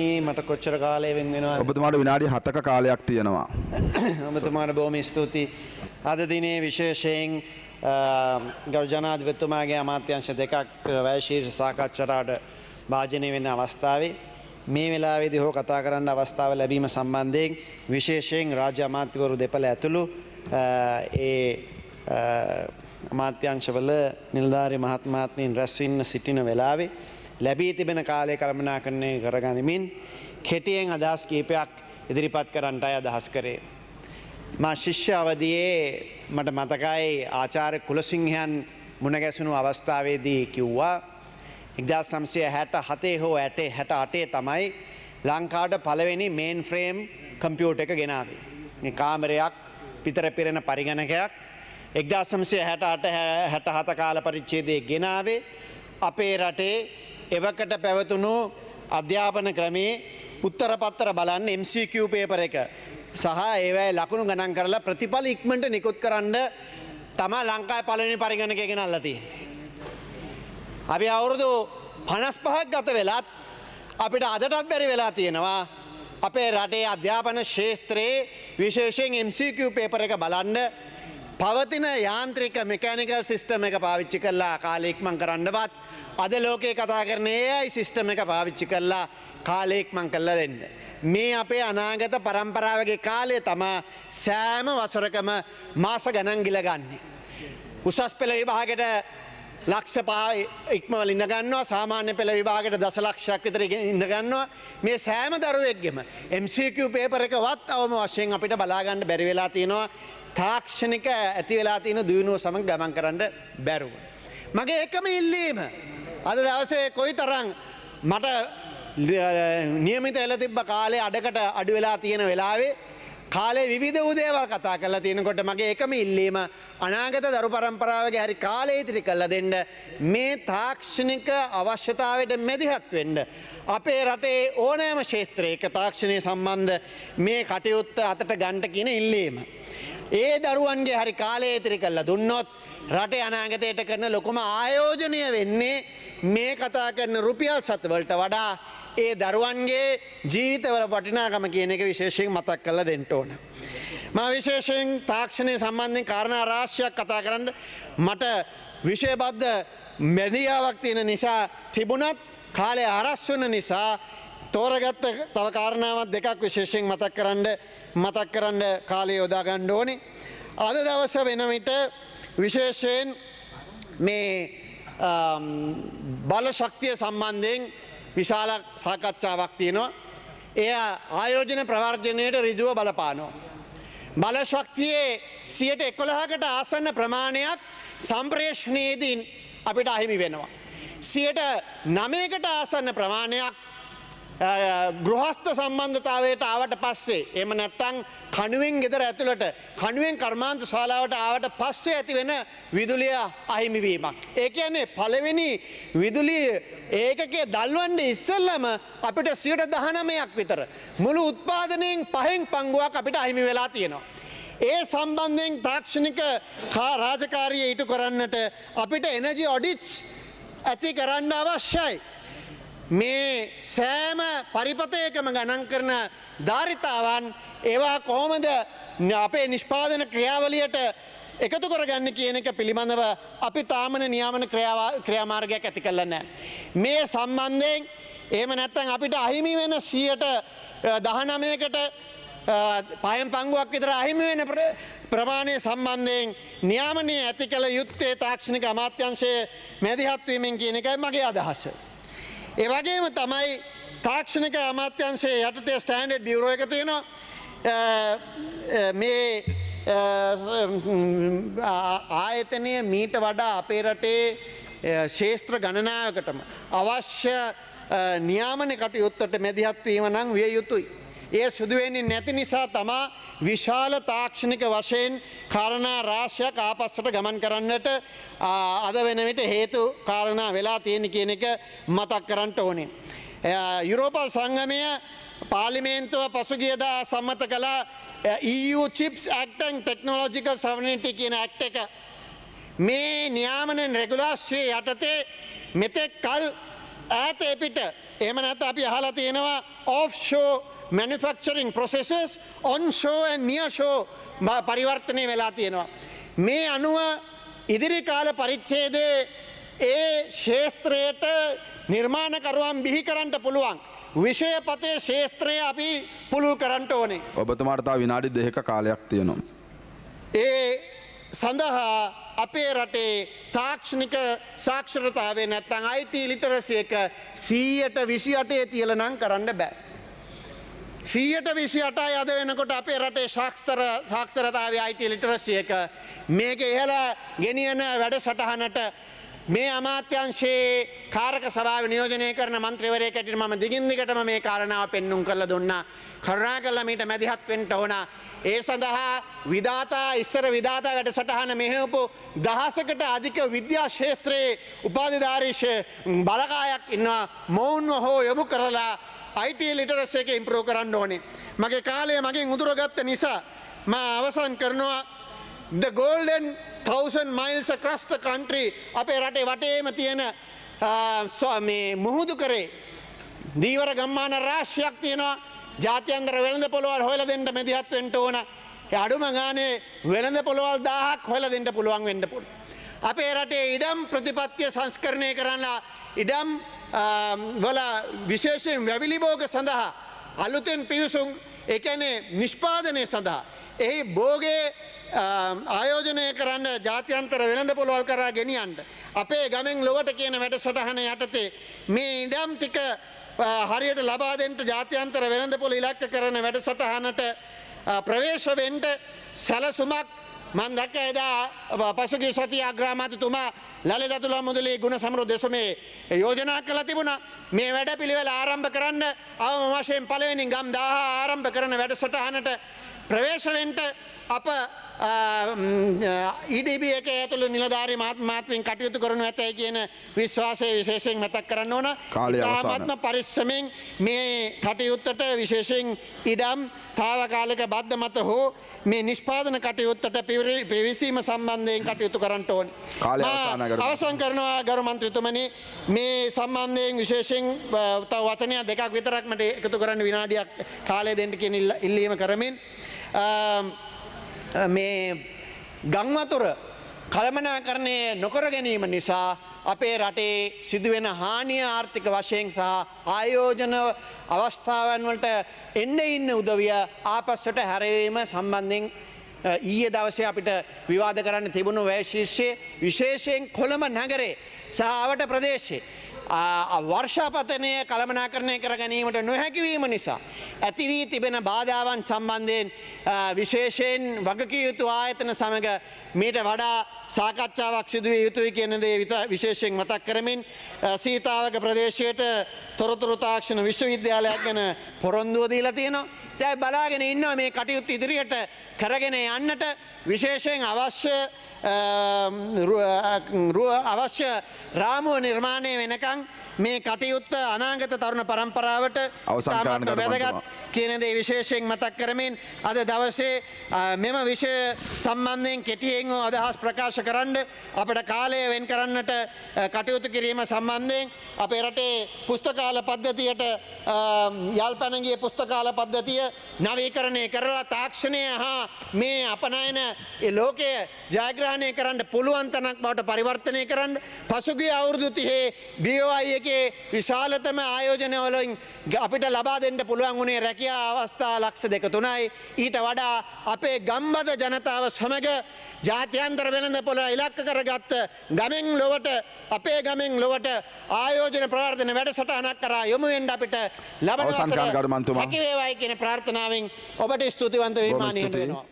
මට කොච්චර කාලය වෙන් වෙනවා ඔබතුමාට විනාඩි 7ක කාලයක් තියෙනවා ඔබතුමාට බොහොම ස්තුතියි අද දිනේ විශේෂයෙන් ගරු ජනාධිපතිතුමාගේ අමාත්‍යංශ දෙකක් වැයශීර්ෂ සාකච්ඡාට භාජනය වෙන අවස්ථාවේ මේ වෙලාවේදී හෝ කතා කරන්න අවස්ථාව ලැබීම සම්බන්ධයෙන් විශේෂයෙන් රාජ්‍ය අමාත්‍යවරු දෙපළ ඇතුළු ඒ අමාත්‍යංශවල නිලධාරි මහත්මාත්මීන් රැස්වෙන්න සිටින වෙලාවේ ලැබී තිබෙන කාලය කළමනාකරණය කරගනිමින් කෙටියෙන් අදහස් කීපයක් ඉදිරිපත් කරන්නට අය අදහස් කරේ. මා ශිෂ්‍ය අවදියේ මට මතකයි ආචාර කුලසිංහයන් මුණගැසුණු අවස්ථාවේදී කිව්වා. එක්දා සම්සය හැට හතේ හෝ ඇටේ හැට අටේ තමයි ලංකාවට පළවෙනි මේන් ෆ්‍රේම් කම්පියුට එක ගෙනාවේ. කාමරයක් පිතර පිරෙන පරිගණකයක් එක්දා සම්සය හැට අට හැට හත කාල පරිච්චේදය ගෙනාවේ අපේ රටේ එවකට පැවතුණු අධ්‍යාපන ක්‍රමේ උත්තරපත්තර බලන්න MCQ පේපර එක සහ ඒවැයි ලකුණු ගණන් කරලා ප්‍රතිඵල ඉක්මට නිකුත් කරන්න තමා ලංකායි පලනි පරිගණක ගෙනල්ලති. අපි අවුරුදු පනස් පහක් ගත වෙලත් අපිට අදටත් බැරි වෙලා තියෙනවා අපේ රටේ අධ්‍යාපන ශේත්‍රයේ විශේෂයෙන් MCQ පේපර එක බලන්න පවතින යාන්ත්‍රික මෙකැනික සිිස්ටම එක පාවිච්චි කරලා කාලෙක්මං කරන්නවත් අද ලෝකයේ කතා කරන්නේ ඇයි සිිස්ටම එක පාවිච්චි කරලා කාලෙක්මං කල්ල දෙන්න. මේ අපේ අනාගත පරම්පරාවගේ කාලය තමා සෑම වසරකම මාස ගණන් ගිලගන්නේ. උසස් පෙළ විභාගට ලක්ෂ පහ ඉක්මවල ඉඳගන්නවා සාමාන්‍ය පෙළ විභාගට දස ලක්ෂයක් විතර ඉඳගන්නවා මේ සෑම දරුවෙක්ගෙම MCQ පේපර එකවත් අවම වශයෙන් අපිට බලාගන්න බැරි වෙලා තියෙනවා තාක්ෂණික ඇති වෙලා තියෙන දියුණුව සමග ගමන් කරන්න බැරුව. මගේ එකම ඉල්ලීම අද දවසේ කොයි තරම් මට නියමිත එල තිබ්බ කාලේ අඩකට අඩු වෙලා තියෙන වෙලාවේ කාලේ විධ උදේවල් කතා කරලා තියෙනකොට මගේ එකම ඉල්ලීම අනාගත දරු පරම්පරාවගේ හරි කාලේ ඉතිරි කරලා දෙන්න මේ තාක්ෂණික අවශ්‍යතාවයට මැදිහත් වෙන්න. අපේ රටේ ඕනෑම ශේත්‍රයක තාක්ෂණය සම්බන්ධ මේ කටයුත්ත අතට ගන්ට කියන ඉල්ලීම. ඒ දරුවන්ගේ හරි කාලේ ඉතිරි කරලා දුන්නොත් රටේ අනාගතයට කරන ලොකුම ආයෝජනය වෙන්නේ මේ කතා කරන රුපියල් සත්වලට වඩා ඒ දරුවන්ගේ ජීවිතවල වටිනාකම කියන එක විශේෂයෙන් මතක් කළ දෙන්න ඕන. මා විශේෂයෙන් තාක්ෂණය සම්බන්ධයෙන් කාරණා රාශියක් කතා කරන්න මට විෂයබද්ධ මැදියාවක් තියෙන නිසා තිබුණත් කාලය අරස් වන නිසා තෝරගත්ත තව කාරණාවත් දෙකක් විශේෂයෙන් මතක් කරන්න මතක් කරන්න කාලය යොදා ගන්න ඕනේ. අද දවස වෙන විට විශේෂයෙන් මේ බල ශක්තිය සම්බන්ධයෙන් විශාල සාකච්ඡාවක් තියෙනවා. එය ආයෝජන ප්‍රවර්ජනයට රිදුව බලපානෝ. බලශක්තියේ සියට එකොළහකට ආසන්න ප්‍රමාණයක් සම්ප්‍රේෂණයේදීන් අපිට අහිමි වෙනවා. සියට නමයකට ආසන්න ප්‍රමාණයක් ගෘහස්ත සම්බන්ධතාවයට ආවට පස්සේ එම නැත්තං කණුවෙන් ගෙදර ඇතුළට කණුවෙන් කර්මාන්ත ශාලාවට ආවට පස්සේ ඇති වෙන විදුලිය අහිමිවීමක්. ඒකයන්නේ පළවෙනි විදුලිය ඒකගේ දල්වන්ඩ ඉස්සල්ලම අපිට සියට දහනමයක් විතර. මුළු උත්පාදනයෙන් පහෙන් පංගුවක් අපිට අහිමි වෙලා තියෙනවා. ඒ සම්බන්ධයෙන් තාක්ෂණික හා රාජකාරිය ඉටු කරන්නට අපිට එනජි ඔඩිච් ඇති කරන්න අවශ්‍යයි. මේ සෑම පරිපතයකම ගණන් කරන ධාරිතාවන් ඒවා කොහොමද අපේ නිෂ්පාදන ක්‍රියාවලියට එකතු කරගන්න කියන එක පිළිබඳව අපි තාමන නියාමන ක්‍රියාමාර්ගයක් ඇති කරලා නැහැ. මේ සම්බන්ධයෙන් එහෙම නැත්නම් අපිට අහිමි වෙන 119කට පයම් පංගුවක් විතර අහිමි වෙන ප්‍රමාණය සම්බන්ධයෙන් නියාමනය ඇති කළ යුත්තේ තාක්ෂණික අමාත්‍යංශයේ මැදිහත් වීමෙන් කියන එකයි මගේ අදහස. එවගේම තමයි තාක්ෂණික අමාත්‍යංශයේ යටතේ ස්ටෑන්ඩඩ් බියුරෝ එක තියෙනවා මේ ආයතනය මීට වඩා අපේ රටේ ශේෂත්‍ර ගණනාවකටම අවශ්‍ය නියාමන කටයුත්තට මැදිහත්වීම නම් විය යුතුයි. ඒ සිදුවෙන්නේ නැති නිසා තමා විශාල තාක්ෂණික වශයෙන් කාරණා රාශයක් ආපස්සට ගමන් කරන්නට අද වෙන විට හේතු කාරණා වෙලා තියෙන කියන එක මතක් කරන්න ඕනේ. යුරෝපා සංගමය පාලිමේන්තුව පසුගියදා සම්මත කළා EU චිප්ස් ඇක්ටන් ටෙක්නෝලෝජිකල් සවනිටි කියන ඇක්ට එක මේ නියාමනෙන් රෙගුලාශය යටතේ මෙතෙක් කල් ඈත එපිට එම නැත අපි අහලා තියෙනවා ඔෆ්ෂෝ මැනිෆක්චරින් ප්‍රොසෙසස් ඔන්ෂෝ නියෂෝ පරිවර්තනය වෙලා තියෙනවා. මේ අනුව ඉදිරි කාල පරිච්ඡේදයේ ඒ ශේස්ත්‍රයට නිර්මාණකරුවන් බිහි කරන්න පුළුවන්. විෂයපතේ ශේත්‍රය අපි පුළුල් කරන්නට ඕනේ. ඔබතුමාට තා විනාඩි දෙක කාලයක් තියෙනවා. ඒ සඳහා අපේ රටේ තාක්ෂණික සාක්ෂරතාවේ නැත්තං අයිති ලිටරසි එක සීයට විසි අටේ තියලනම් කරන්න බෑ. සීයට විසි අටයි අද වෙනකොට අපේ රටේ ශක්ස්තර සාක්ෂරතාව අයිට ලිටරසිය එක මේක ඉහල ගෙනියන වැඩ සටහනට මේ අමාත්‍යංශයේ කාරක සභාව නියෝජනය කරන මන්ත්‍රවරය කැටිට ම දිගින්දිකටම මේ කාරණාව පෙන්නුම් කළ දුන්න කරුණා කල්ල මීට මැදිහත්වෙන්ට ඕන ඒ සඳහා විධාතා ඉස්සර විධාතා වැඩ සටහන මෙහෙවපු දහසකට අධික විද්‍යා ශේත්‍රයේ උපාධධාරීශ බලකායක් ඉන්නවා මොවුන්ව හෝ යොමු කරලා අයිතිය ලිටරස් එක ඉම්ප්‍රෝ කරන්න ඕනේ. මගේ කාලය මගෙන් උදුරගත්ත නිසා ම අවසන් කරනවා ද ගෝල්ඩන් තවසන් මයිල්ස ක්‍රස්ත කන්ට්‍රී අපේ රටේ වටේම තියෙන මේ මුහුදු කරේ දීවර ගම්මාන රාශ්‍යයක් තියෙනවා ජාතියන්දර වෙළඳ පොළොවල් හොල දෙන්න මැදිහත් වෙන්ට ඕන අඩුම ගානේ වෙළඳ පොළොවල් දාහක් හොල දෙන්න පුළුවන් වෙන්න පුළුවන්. අපේ රටේ ඉඩම් ප්‍රතිපත්තිය සංස්කරණය කරලා ඉඩම් වල විශේෂයෙන් වැවිලිභෝග සඳහා අලුතෙන් පිවිසුම් එකනේ නිෂ්පාදනය සඳහා. එහි බෝගේ ආයෝජනය කරන්න ජාත්‍යන්තර වෙළඳ පොළොල් කරා ගෙනියන්ට. අපේ ගමෙන් ලොවට කියන වැඩ සටහන යටතේ මේ ඉඩම් ටික හරියට ලබාදෙන්ට ජාත්‍යන්තර වෙළඳ පොළ ඉලක්ක කරන වැඩසටහනට ප්‍රවේශවෙන්ට සැලසුමක් මන් දැක්ක එදා පසුගිය සතිය අග්‍රාමාත්‍යතුමා ලලිත තුලා මුදලී ගුණ සමෘද්ධි සමයේ යෝජනා කළා තිබුණා මේ වැඩපිළිවෙල ආරම්භ කරන්න අවම වශයෙන් පළවෙනි ගම් 1000 ආරම්භ කරන වැඩසටහනට ප්‍රවේශ වෙන්න අප ඉඩිබ e එක ඇතුළ නිලධාරි මාත්මාත්මින් කටයුතු කරනු ඇතැයි කියන විශ්වාසය විශේෂයෙන් මතක් කරන්න ඕන කාලයාමත්ම පරිස්සමෙන් මේ කටයුත්තට විශේෂයෙන් ඉඩම් තාවකාලික බද්ධ මත හෝ මේ නිෂ්පාදන කටයුත්තට පිවිසීම සම්බන්ධයෙන් කටයුතු කරන්නට ඕන අවසන් කරනවා ගරුමන්ත්‍රතුමනි මේ සම්බන්ධයෙන් විශේෂෙන් තව වචනය දෙකක් විතරක්මට එකතු කරන්න විනාඩියක් කාලය දෙන්ට කිය ඉල්ලීම කරමින්. Um... මේ ගංවතුර කළමනාකරණය නොකර ගැනීම නිසා අපේ රටේ සිදුවෙන හානිය ආර්ථික වශයෙන් සහ ආයෝජන අවස්ථාවන් වලට එන්න ඉන්න උදවිය ආපස්සට හැරවීම සම්බන්ධයෙන් ඊයේ දවසේ අපිට විවාද කරන්න තිබුණු වැශිෂ්‍යයේ විශේෂයෙන් කොළඹ නගරේ සහවට ප්‍රදේශයේ වර්ෂාපතනය කළමනාකරණය කර ගැනීමට නොහැකිවීම නිසා ඇතිවී තිබෙන බාධාවන් සම්බන්ධයෙන් විශේෂයෙන් වගකිය යුතු ආයතන සමඟ මීට වඩා සාකච්ඡාවක් සිදුවිය යුතුයි කියන දේ විශේෂයෙන් මතක් කරමින් සීතාවක ප්‍රදේශයට තොරතුරු තාක්ෂණ විශ්වවිද්‍යාලයක් ගැන පොරොන්දුව දීලා තියෙනවා. දැන් බලාගෙන ඉන්නවා මේ කටයුතු ඉදිරියට කරගෙන යන්නට විශේෂයෙන් අවශ්‍ය අවශ්‍ය රාමුව නිර්මාණය වෙනකන් මේ කටයුත්ත අනාගත තරුණ පරම්පරාවට අවසාමත් වැදගත් කියනදේ විශේෂයෙන් මතක් කරමින් අද දවසේ මෙම විෂය සම්බන්ධයෙන් කෙටියෙන් හෝ අදහස් ප්‍රකාශ කරන්න අපට කාලය වෙන් කරන්නට කටයුතු කිරීම සම්බන්ධයෙන් අපේ රටේ පුස්තකාල පද්ධතියට යල්පැනගිය පුස්තකාල පද්ධතිය නවීකරණය කරලා තාක්ෂණය හා මේ අපනයන ලෝකය ජයග්‍රහණය කරන්න පුළුවන්තනක් බවට පරිවර්තනය කරන්න පසුගිය අවුරුදු තිහේ BOI ඒකේ විශාලතම ආයෝජනවලින් අපිට ලබා දෙන්න පුළුවන් වුණේ රැකියා අවස්ථා ලක්ෂ දෙක තුනයි ඊට වඩා අපේ ගම්බද ජනතාව සමග ජාත්‍යන්තර වෙළඳ පොළ ඉලක්ක කරගත්ත ගමෙන් ලොවට අපේ ගමෙන් ලොවට ආයෝජන ප්‍රවර්ධන වැඩසටහනක් කරා යොමු වෙන්න අපිට ලබන වසර හැකි වේවායි කියන ප්‍රාර්ථනාවෙන් ඔබට ස්තුතිවන්ත වීමානියට වෙනවා